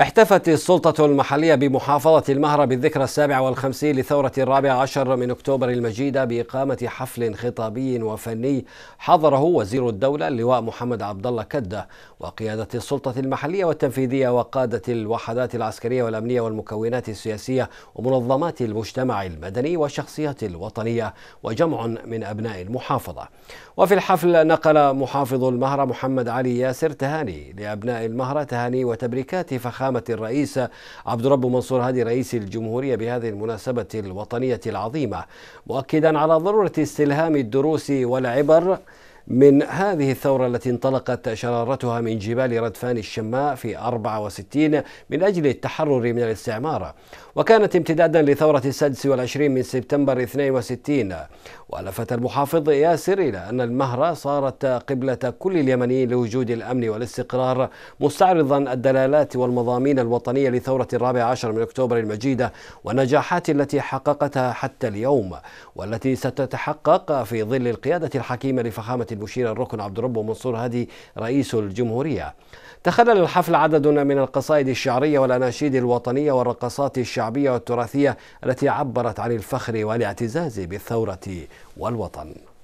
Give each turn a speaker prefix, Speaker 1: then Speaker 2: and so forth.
Speaker 1: احتفت السلطة المحلية بمحافظة المهرة بالذكرى السابعة والخمسين لثورة الرابع عشر من أكتوبر المجيدة بإقامة حفل خطابي وفني حضره وزير الدولة اللواء محمد عبد الله كدة وقيادة السلطة المحلية والتنفيذية وقادة الوحدات العسكرية والأمنية والمكونات السياسية ومنظمات المجتمع المدني والشخصيات الوطنية وجمع من أبناء المحافظة وفي الحفل نقل محافظ المهرة محمد علي ياسر تهاني لأبناء المهرة تهاني وتبريكات فخامة فخامة الرئيس عبد رب منصور هادي رئيس الجمهورية بهذه المناسبة الوطنية العظيمة مؤكدا على ضرورة استلهام الدروس والعبر من هذه الثورة التي انطلقت شرارتها من جبال ردفان الشماء في 64 من أجل التحرر من الاستعمار وكانت امتدادا لثورة السادس والعشرين من سبتمبر 62 ولفت المحافظ ياسر إلى أن المهرة صارت قبلة كل اليمنيين لوجود الأمن والاستقرار مستعرضا الدلالات والمضامين الوطنية لثورة الرابع عشر من أكتوبر المجيدة والنجاحات التي حققتها حتى اليوم والتي ستتحقق في ظل القيادة الحكيمة لفخامة المشير الركن عبد الرب منصور هادي رئيس الجمهورية تخلل الحفل عدد من القصائد الشعرية والأناشيد الوطنية والرقصات الشعبية والتراثية التي عبرت عن الفخر والاعتزاز بالثورة والوطن